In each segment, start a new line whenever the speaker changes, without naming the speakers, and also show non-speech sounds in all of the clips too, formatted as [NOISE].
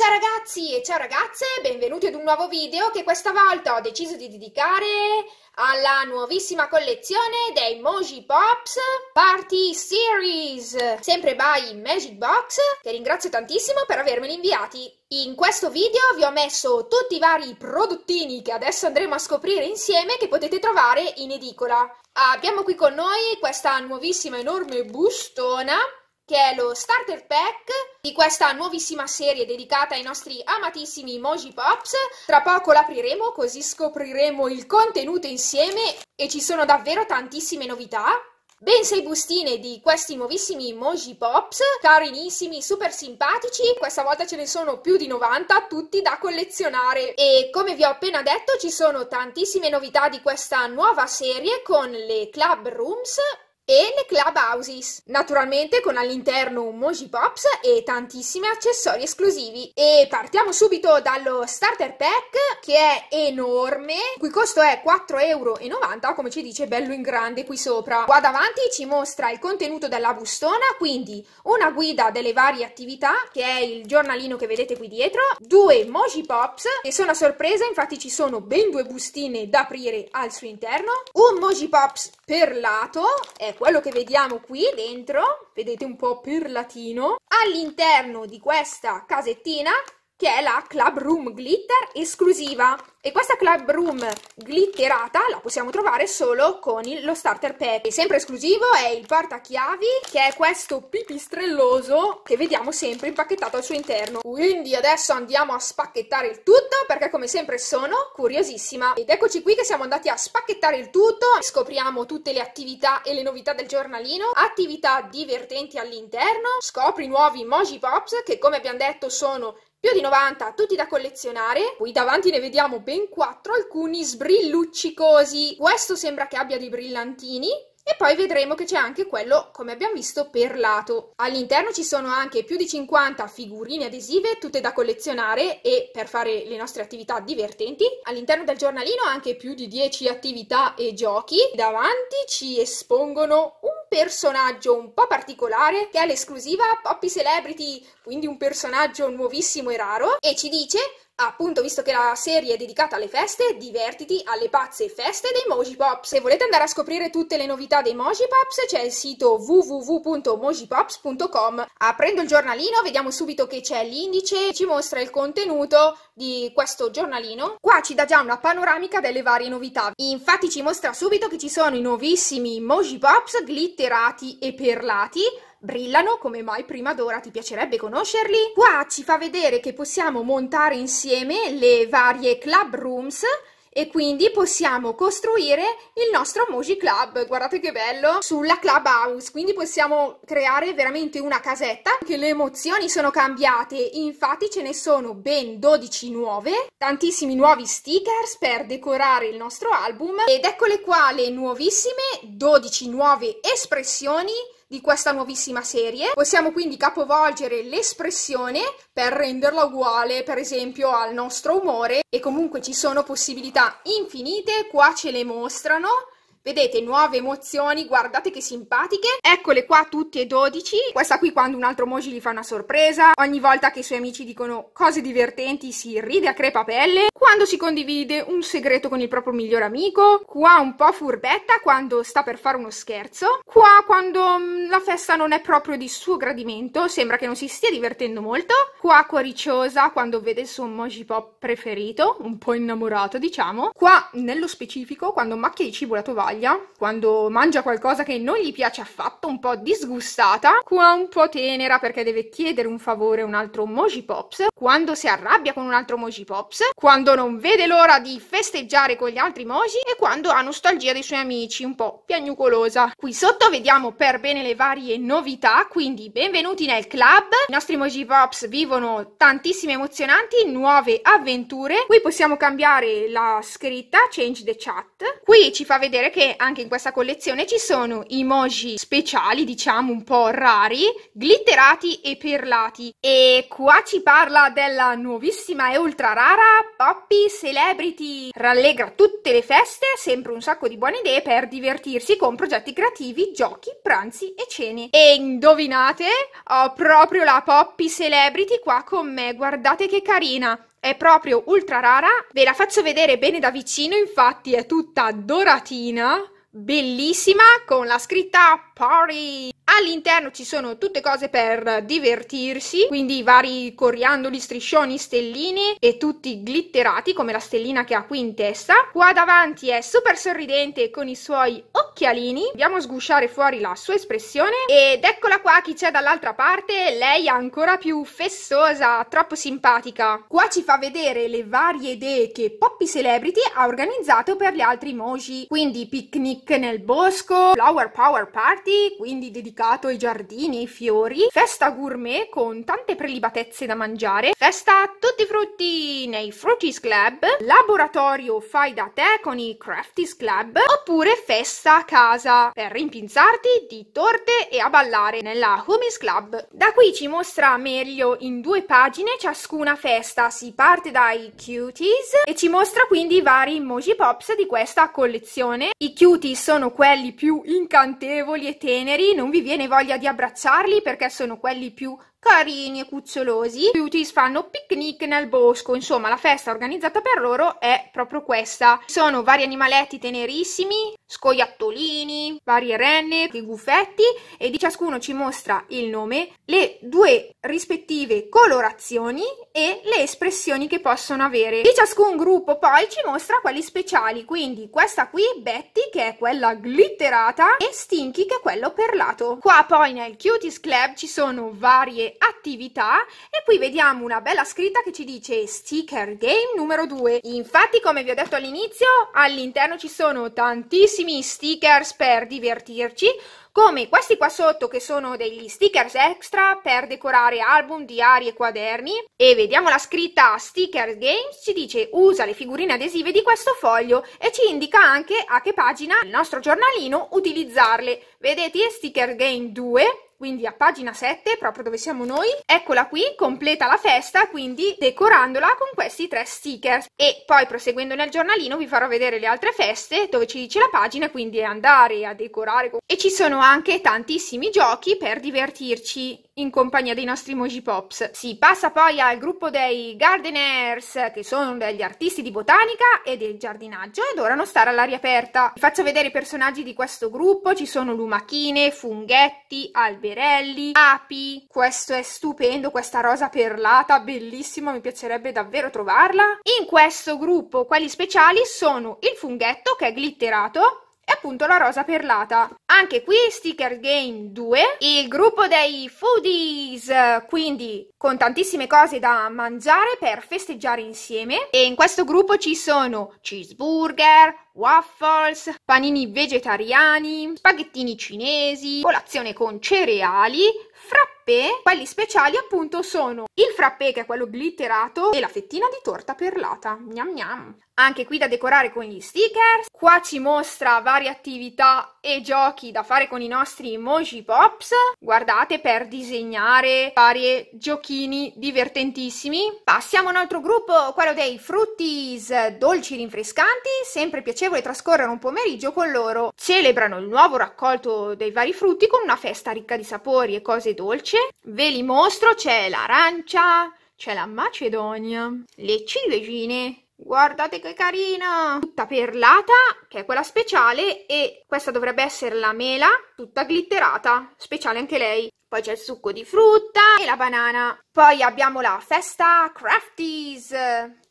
Ciao ragazzi e ciao ragazze, benvenuti ad un nuovo video che questa volta ho deciso di dedicare alla nuovissima collezione dei Moji Pops Party Series, sempre by Magic Box, che ringrazio tantissimo per avermeli inviati. In questo video vi ho messo tutti i vari prodottini che adesso andremo a scoprire insieme che potete trovare in edicola. Abbiamo qui con noi questa nuovissima enorme bustona che è lo starter pack di questa nuovissima serie dedicata ai nostri amatissimi Emoji Pops. Tra poco l'apriremo così scopriremo il contenuto insieme e ci sono davvero tantissime novità. Ben sei bustine di questi nuovissimi Emoji Pops, carinissimi, super simpatici, questa volta ce ne sono più di 90, tutti da collezionare. E come vi ho appena detto ci sono tantissime novità di questa nuova serie con le Club Rooms e le clubhouses, naturalmente con all'interno un Moji Pops e tantissimi accessori esclusivi. E partiamo subito dallo starter pack che è enorme, qui costo è 4,90 euro, come ci dice bello in grande qui sopra. Qua davanti ci mostra il contenuto della bustona, quindi una guida delle varie attività, che è il giornalino che vedete qui dietro, due Moji Pops, che sono a sorpresa, infatti ci sono ben due bustine da aprire al suo interno, un Moji Pops per lato, ecco quello che vediamo qui dentro, vedete un po' perlatino, all'interno di questa casettina che è la Club Room Glitter esclusiva e questa Club Room glitterata la possiamo trovare solo con il, lo starter pack e sempre esclusivo è il portachiavi che è questo pipistrelloso che vediamo sempre impacchettato al suo interno quindi adesso andiamo a spacchettare il tutto perché come sempre sono curiosissima ed eccoci qui che siamo andati a spacchettare il tutto scopriamo tutte le attività e le novità del giornalino attività divertenti all'interno scopri nuovi Moji Pops che come abbiamo detto sono più di 90, tutti da collezionare. Qui davanti ne vediamo ben 4, alcuni sbrilluccicosi. Questo sembra che abbia dei brillantini. E poi vedremo che c'è anche quello, come abbiamo visto, perlato. All'interno ci sono anche più di 50 figurine adesive, tutte da collezionare e per fare le nostre attività divertenti. All'interno del giornalino anche più di 10 attività e giochi. Davanti ci espongono un personaggio un po' particolare che è l'esclusiva Poppy Celebrity, quindi un personaggio nuovissimo e raro, e ci dice Appunto, visto che la serie è dedicata alle feste, divertiti alle pazze feste dei Mojipops. Se volete andare a scoprire tutte le novità dei Mojipops, c'è il sito www.mojipops.com. Aprendo il giornalino, vediamo subito che c'è l'indice, ci mostra il contenuto di questo giornalino. Qua ci dà già una panoramica delle varie novità. Infatti ci mostra subito che ci sono i nuovissimi Mojipops Glitter glitterati e perlati brillano come mai prima d'ora, ti piacerebbe conoscerli? Qua ci fa vedere che possiamo montare insieme le varie club rooms e quindi possiamo costruire il nostro Moji Club, guardate che bello, sulla Clubhouse, quindi possiamo creare veramente una casetta, che le emozioni sono cambiate, infatti ce ne sono ben 12 nuove, tantissimi nuovi stickers per decorare il nostro album ed eccole qua le nuovissime 12 nuove espressioni di questa nuovissima serie. Possiamo quindi capovolgere l'espressione per renderla uguale, per esempio, al nostro umore e comunque ci sono possibilità infinite, qua ce le mostrano. Vedete, nuove emozioni, guardate che simpatiche. Eccole qua tutte e 12. Questa qui quando un altro emoji gli fa una sorpresa. Ogni volta che i suoi amici dicono cose divertenti si ride a crepapelle. Quando si condivide un segreto con il proprio migliore amico. Qua un po' furbetta quando sta per fare uno scherzo. Qua quando mm, la festa non è proprio di suo gradimento, sembra che non si stia divertendo molto. Qua coriciosa quando vede il suo emoji pop preferito, un po' innamorato diciamo. Qua nello specifico quando macchia di cibo la tovaglia Italia, quando mangia qualcosa che non gli piace affatto, un po' disgustata, qua un po' tenera perché deve chiedere un favore a un altro Moji Pops, quando si arrabbia con un altro Moji Pops, quando non vede l'ora di festeggiare con gli altri Moji e quando ha nostalgia dei suoi amici, un po' piagnucolosa. Qui sotto vediamo per bene le varie novità, quindi benvenuti nel club, i nostri Moji Pops vivono tantissime emozionanti, nuove avventure, qui possiamo cambiare la scritta, change the chat, qui ci fa vedere che perché anche in questa collezione ci sono emoji speciali, diciamo un po' rari, glitterati e perlati. E qua ci parla della nuovissima e ultra rara Poppy Celebrity. Rallegra tutte le feste, sempre un sacco di buone idee per divertirsi con progetti creativi, giochi, pranzi e cene. E indovinate, ho proprio la Poppy Celebrity qua con me, guardate che carina è proprio ultra rara, ve la faccio vedere bene da vicino, infatti è tutta doratina bellissima con la scritta Party. All'interno ci sono tutte cose per divertirsi, quindi vari coriandoli, striscioni, stelline e tutti glitterati come la stellina che ha qui in testa. Qua davanti è super sorridente con i suoi occhialini. Andiamo a sgusciare fuori la sua espressione ed eccola qua chi c'è dall'altra parte, lei è ancora più festosa, troppo simpatica. Qua ci fa vedere le varie idee che Poppy Celebrity ha organizzato per gli altri emoji, quindi picnic picnic nel bosco, flower power party, quindi dedicato ai giardini, e ai fiori, festa gourmet con tante prelibatezze da mangiare, festa tutti i frutti nei Fruities Club, laboratorio fai da te con i Crafties Club, oppure festa a casa per rimpinzarti di torte e a ballare nella Homies Club. Da qui ci mostra meglio in due pagine ciascuna festa, si parte dai cuties e ci mostra quindi i vari emoji pops di questa collezione. I cuties Molti sono quelli più incantevoli e teneri, non vi viene voglia di abbracciarli perché sono quelli più carini e cucciolosi. I Utis fanno picnic nel bosco, insomma la festa organizzata per loro è proprio questa. Ci sono vari animaletti tenerissimi, scoiattolini, varie renne, i gufetti e di ciascuno ci mostra il nome, le due rispettive colorazioni e le espressioni che possono avere. Di ciascun gruppo poi ci mostra quelli speciali, quindi questa qui Betty che è quella glitterata e Stinky che è quello perlato. Qua poi nel Cuties Club ci sono varie attività e qui vediamo una bella scritta che ci dice sticker game numero 2. Infatti come vi ho detto all'inizio all'interno ci sono tantissimi stickers per divertirci come questi qua sotto che sono degli stickers extra per decorare album, diari e quaderni e vediamo la scritta Sticker Games ci dice usa le figurine adesive di questo foglio e ci indica anche a che pagina il nostro giornalino utilizzarle vedete Sticker Game 2 quindi a pagina 7, proprio dove siamo noi, eccola qui, completa la festa, quindi decorandola con questi tre sticker. E poi proseguendo nel giornalino vi farò vedere le altre feste dove ci dice la pagina, quindi andare a decorare. Con... E ci sono anche tantissimi giochi per divertirci in compagnia dei nostri Moji Pops. Si passa poi al gruppo dei Gardeners, che sono degli artisti di botanica e del giardinaggio, e adorano stare all'aria aperta. Vi faccio vedere i personaggi di questo gruppo, ci sono lumachine, funghetti, alberelli, api. Questo è stupendo, questa rosa perlata, bellissima, mi piacerebbe davvero trovarla. In questo gruppo, quelli speciali, sono il funghetto, che è glitterato, e appunto la rosa perlata. Anche qui sticker game 2, il gruppo dei foodies, quindi con tantissime cose da mangiare per festeggiare insieme e in questo gruppo ci sono cheeseburger, waffles, panini vegetariani, spaghettini cinesi, colazione con cereali, frappè, quelli speciali appunto sono il frappè che è quello glitterato e la fettina di torta perlata, gnam gnam. Anche qui da decorare con gli stickers. qua ci mostra varie attività e giochi da fare con i nostri emoji pops, guardate per disegnare vari giochini divertentissimi. Passiamo a un altro gruppo, quello dei fruttis dolci rinfrescanti, sempre piacevole se trascorrere un pomeriggio con loro. Celebrano il nuovo raccolto dei vari frutti con una festa ricca di sapori e cose dolci. Ve li mostro, c'è l'arancia, c'è la macedonia, le ciliegine, Guardate che carina! Tutta perlata, che è quella speciale, e questa dovrebbe essere la mela, tutta glitterata, speciale anche lei. Poi c'è il succo di frutta e la banana. Poi abbiamo la festa Crafties,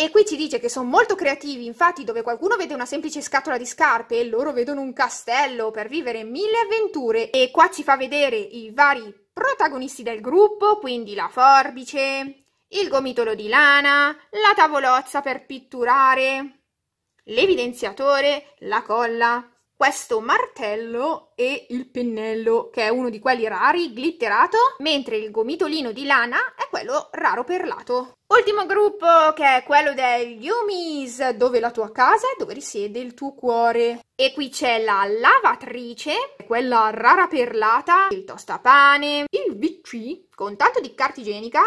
e qui ci dice che sono molto creativi, infatti dove qualcuno vede una semplice scatola di scarpe e loro vedono un castello per vivere mille avventure e qua ci fa vedere i vari protagonisti del gruppo, quindi la forbice, il gomitolo di lana, la tavolozza per pitturare, l'evidenziatore, la colla, questo martello e il pennello che è uno di quelli rari, glitterato, mentre il gomitolino di lana quello raro perlato. Ultimo gruppo che è quello degli Umis, dove la tua casa e dove risiede il tuo cuore. E qui c'è la lavatrice, quella rara perlata, il tostapane, il VC con tanto di carta igienica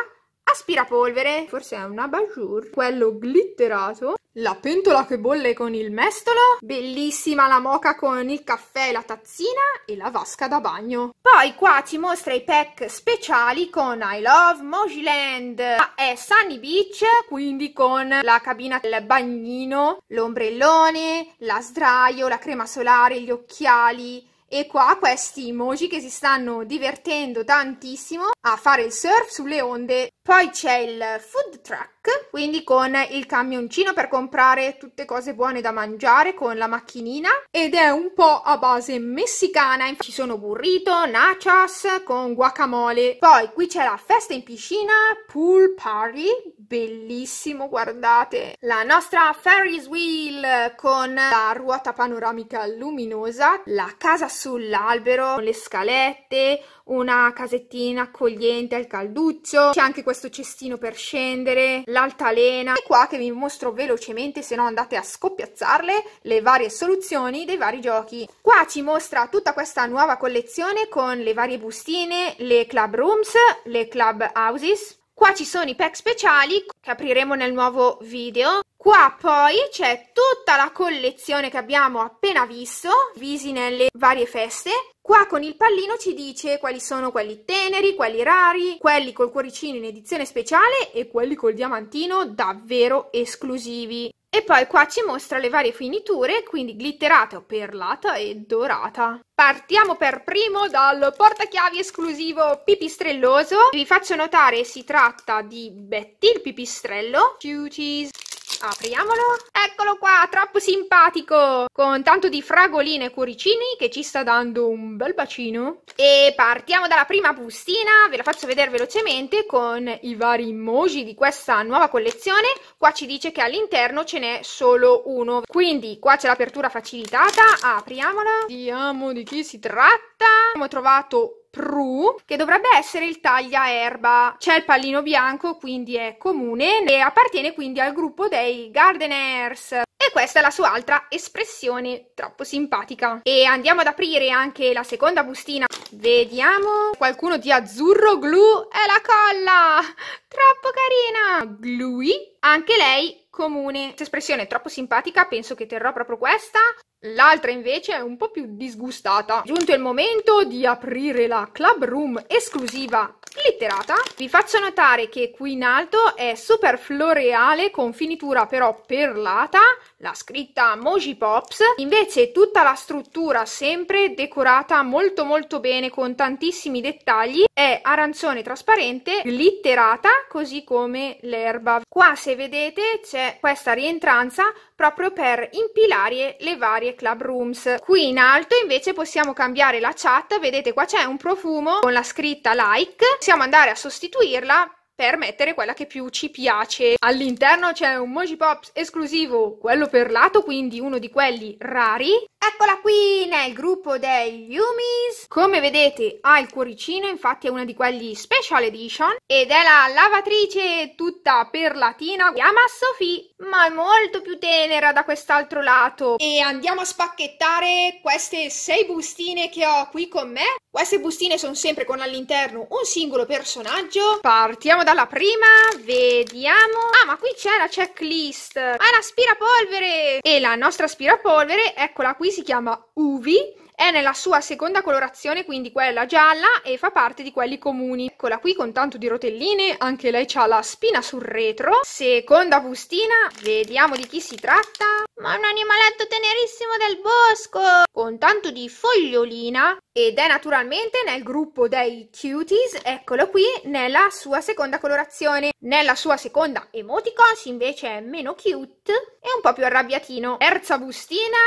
aspirapolvere, forse è un abajur, quello glitterato, la pentola che bolle con il mestolo, bellissima la moca con il caffè e la tazzina e la vasca da bagno. Poi qua ti mostra i pack speciali con I Love Mojiland ah, è Sunny Beach, quindi con la cabina del bagnino, l'ombrellone, la sdraio, la crema solare, gli occhiali, e qua questi emoji che si stanno divertendo tantissimo a fare il surf sulle onde. Poi c'è il food truck, quindi con il camioncino per comprare tutte cose buone da mangiare con la macchinina ed è un po' a base messicana. Ci sono burrito, nachos con guacamole. Poi qui c'è la festa in piscina, pool party, bellissimo, guardate. La nostra Ferris wheel con la ruota panoramica luminosa, la casa sull'albero, con le scalette, una casettina con accogliente al calduccio, c'è anche questo cestino per scendere, l'altalena e qua che vi mostro velocemente se no andate a scoppiazzarle le varie soluzioni dei vari giochi. Qua ci mostra tutta questa nuova collezione con le varie bustine, le club rooms, le club houses Qua ci sono i pack speciali che apriremo nel nuovo video. Qua poi c'è tutta la collezione che abbiamo appena visto, visi nelle varie feste. Qua con il pallino ci dice quali sono quelli teneri, quelli rari, quelli col cuoricino in edizione speciale e quelli col diamantino davvero esclusivi. E poi qua ci mostra le varie finiture, quindi glitterata, perlata e dorata. Partiamo per primo dal portachiavi esclusivo pipistrelloso. Vi faccio notare si tratta di Betty, il pipistrello. Cuties. Apriamolo. Eccolo qua, troppo simpatico. Con tanto di fragoline e cuoricini che ci sta dando un bel bacino. E partiamo dalla prima bustina. Ve la faccio vedere velocemente con i vari emoji di questa nuova collezione. Qua ci dice che all'interno ce n'è solo uno. Quindi qua c'è l'apertura facilitata. Apriamola. Vediamo di chi si tratta abbiamo trovato Pru, che dovrebbe essere il taglia erba. C'è il pallino bianco, quindi è comune, e appartiene quindi al gruppo dei gardeners. E questa è la sua altra espressione troppo simpatica. E andiamo ad aprire anche la seconda bustina. Vediamo. Qualcuno di azzurro glue è la colla. Troppo carina. Gluey. Anche lei comune. Questa espressione è troppo simpatica, penso che terrò proprio questa. L'altra invece è un po' più disgustata. Giunto il momento di aprire la club room esclusiva glitterata. Vi faccio notare che qui in alto è super floreale con finitura però perlata, la scritta Moji Pops. Invece tutta la struttura sempre decorata molto molto bene con tantissimi dettagli è arancione trasparente glitterata così come l'erba. Qua se vedete c'è questa rientranza proprio per impilare le varie club rooms. Qui in alto invece possiamo cambiare la chat, vedete qua c'è un profumo con la scritta like, possiamo andare a sostituirla per mettere quella che più ci piace. All'interno c'è un Moji Pops esclusivo, quello perlato, quindi uno di quelli rari. Eccola qui nel gruppo degli Yumis. Come vedete ha il cuoricino, infatti è una di quelli special edition ed è la lavatrice tutta perlatina. Chiama Sophie ma è molto più tenera da quest'altro lato. E andiamo a spacchettare queste sei bustine che ho qui con me. Queste bustine sono sempre con all'interno un singolo personaggio. Partiamo dalla prima, vediamo. Ah, ma qui c'è la checklist. Ah, l'aspirapolvere! E la nostra aspirapolvere, eccola qui, si chiama Uvi è nella sua seconda colorazione, quindi quella gialla, e fa parte di quelli comuni. Eccola qui con tanto di rotelline, anche lei ha la spina sul retro. Seconda bustina, vediamo di chi si tratta. Ma un animaletto tenerissimo del bosco! Con tanto di fogliolina ed è naturalmente nel gruppo dei cuties, eccolo qui, nella sua seconda colorazione. Nella sua seconda emoticons invece è meno cute e un po' più arrabbiatino. Terza bustina,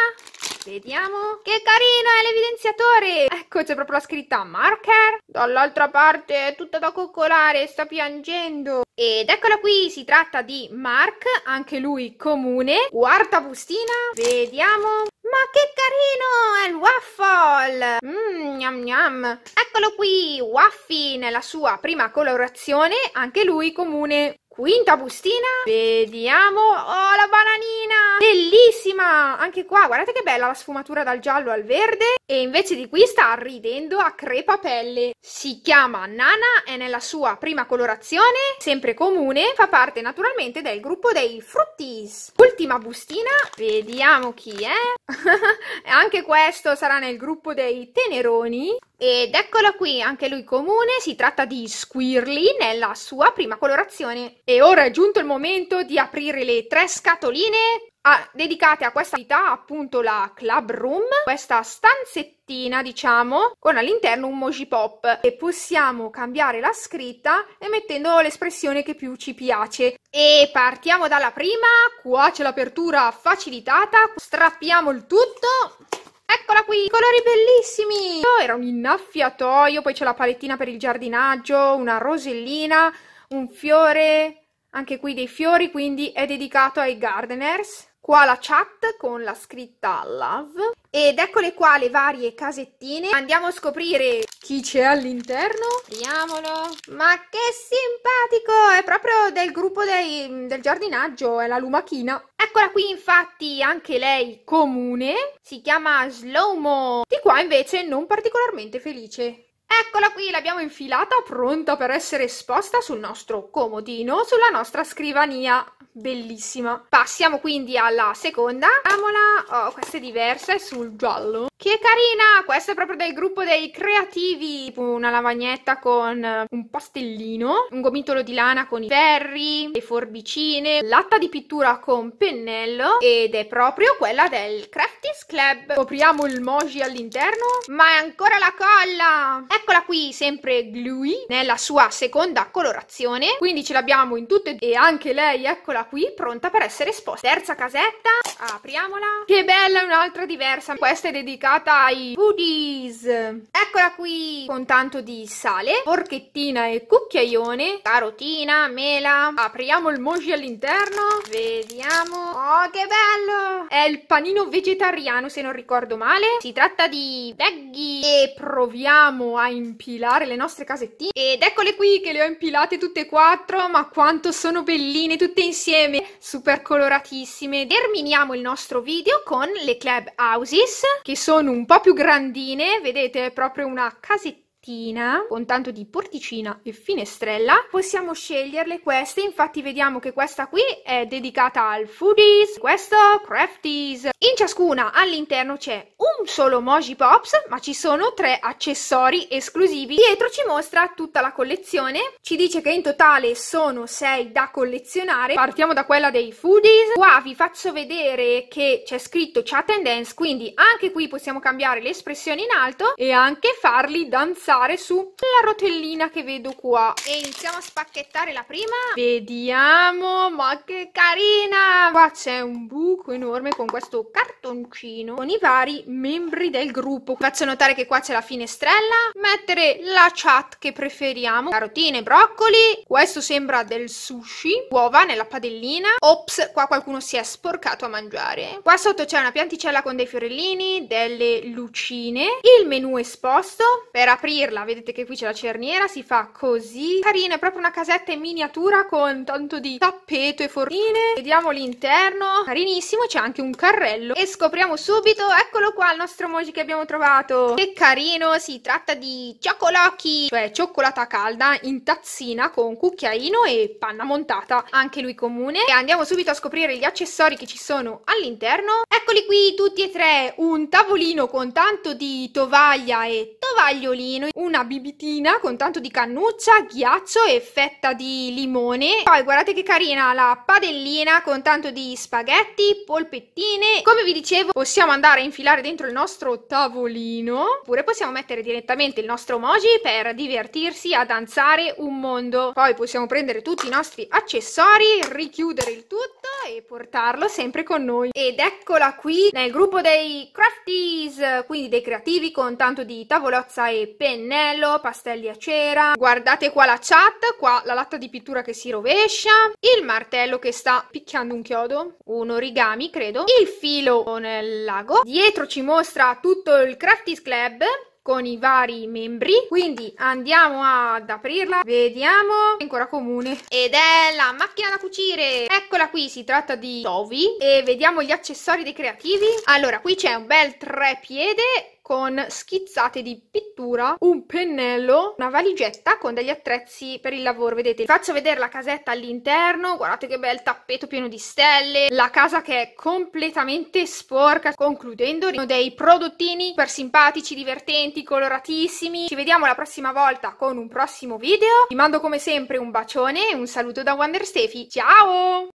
Vediamo. Che carino è l'evidenziatore! Ecco, c'è proprio la scritta marker. Dall'altra parte è tutta da coccolare, sta piangendo. Ed eccola qui, si tratta di Mark, anche lui comune. Quarta bustina, vediamo. Ma che carino! È il waffle! Mmm, gnam gnam! Eccolo qui, Waffy nella sua prima colorazione, anche lui comune. Quinta bustina, vediamo, oh la bananina, bellissima, anche qua, guardate che bella la sfumatura dal giallo al verde e invece di qui sta ridendo a crepapelle, si chiama Nana, è nella sua prima colorazione, sempre comune, fa parte naturalmente del gruppo dei fruttis. Ultima bustina, vediamo chi è, [LAUGHS] anche questo sarà nel gruppo dei teneroni, ed eccolo qui, anche lui comune, si tratta di Squirly nella sua prima colorazione. E ora è giunto il momento di aprire le tre scatoline a, dedicate a questa attività, appunto la club room, questa stanzettina diciamo, con all'interno un moji pop e possiamo cambiare la scritta e mettendo l'espressione che più ci piace. E partiamo dalla prima, qua c'è l'apertura facilitata, strappiamo il tutto Eccola qui, colori bellissimi! Era un innaffiatoio, poi c'è la palettina per il giardinaggio, una rosellina, un fiore, anche qui dei fiori, quindi è dedicato ai gardeners qua la chat con la scritta love ed eccole qua le varie casettine andiamo a scoprire chi c'è all'interno apriamolo ma che simpatico è proprio del gruppo dei, del giardinaggio è la lumachina eccola qui infatti anche lei comune si chiama Slowmo di qua invece non particolarmente felice Eccola qui, l'abbiamo infilata, pronta per essere esposta sul nostro comodino, sulla nostra scrivania. Bellissima. Passiamo quindi alla seconda. Amola, oh, questa è diversa, è sul giallo. Che carina! Questa è proprio del gruppo dei creativi. Tipo Una lavagnetta con eh, un pastellino, un gomitolo di lana con i ferri, le forbicine, latta di pittura con pennello ed è proprio quella del Crafties Club. Copriamo il moji all'interno, ma è ancora la colla! Eccola qui, sempre gluey, nella sua seconda colorazione. Quindi ce l'abbiamo in tutte e anche lei, eccola qui, pronta per essere esposta. Terza casetta, apriamola. Che bella, un'altra diversa. Questa è dedicata dedicata ai foodies. Eccola qui con tanto di sale, porchettina e cucchiaione, carotina, mela. Apriamo il moji all'interno, vediamo. Oh che bello! È il panino vegetariano se non ricordo male. Si tratta di veggie e proviamo a impilare le nostre casettine. Ed eccole qui che le ho impilate tutte e quattro, ma quanto sono belline tutte insieme, super coloratissime. Terminiamo il nostro video con le club houses che sono sono un po' più grandine, vedete, è proprio una casetta mattina con tanto di porticina e finestrella possiamo sceglierle queste infatti vediamo che questa qui è dedicata al foodies questo crafties in ciascuna all'interno c'è un solo Moji Pops ma ci sono tre accessori esclusivi dietro ci mostra tutta la collezione ci dice che in totale sono sei da collezionare partiamo da quella dei foodies qua vi faccio vedere che c'è scritto chat and dance quindi anche qui possiamo cambiare le espressioni in alto e anche farli danzare su la rotellina che vedo qua e iniziamo a spacchettare la prima vediamo ma che carina qua c'è un buco enorme con questo cartoncino con i vari membri del gruppo faccio notare che qua c'è la finestrella mettere la chat che preferiamo carotine broccoli questo sembra del sushi uova nella padellina ops qua qualcuno si è sporcato a mangiare qua sotto c'è una pianticella con dei fiorellini delle lucine il menu esposto per aprire cucirla, vedete che qui c'è la cerniera, si fa così, carina, è proprio una casetta in miniatura con tanto di tappeto e fornine, vediamo l'interno, carinissimo, c'è anche un carrello e scopriamo subito, eccolo qua il nostro emoji che abbiamo trovato, che carino, si tratta di cioccolocchi, cioè cioccolata calda in tazzina con cucchiaino e panna montata, anche lui comune, e andiamo subito a scoprire gli accessori che ci sono all'interno, eccoli qui tutti e tre, un tavolino con tanto di tovaglia e tovagliolino una bibitina con tanto di cannuccia, ghiaccio e fetta di limone. Poi guardate che carina la padellina con tanto di spaghetti, polpettine. Come vi dicevo possiamo andare a infilare dentro il nostro tavolino oppure possiamo mettere direttamente il nostro emoji per divertirsi a danzare un mondo. Poi possiamo prendere tutti i nostri accessori, richiudere il tutto e portarlo sempre con noi. Ed eccola qui nel gruppo dei crafties, quindi dei creativi con tanto di tavolozza e penne pennello, pastelli a cera, guardate qua la chat, qua la latta di pittura che si rovescia, il martello che sta picchiando un chiodo, un origami credo, il filo nel lago, dietro ci mostra tutto il Crafties Club, con i vari membri quindi andiamo ad aprirla vediamo è ancora comune ed è la macchina da cucire eccola qui si tratta di Tovi e vediamo gli accessori dei creativi allora qui c'è un bel trepiede con schizzate di pittura, un pennello, una valigetta con degli attrezzi per il lavoro. Vedete, vi faccio vedere la casetta all'interno, guardate che bel tappeto pieno di stelle, la casa che è completamente sporca. Concludendo, dei prodottini super simpatici, divertenti, coloratissimi. Ci vediamo la prossima volta con un prossimo video. Vi mando come sempre un bacione e un saluto da Wander Stefi. Ciao!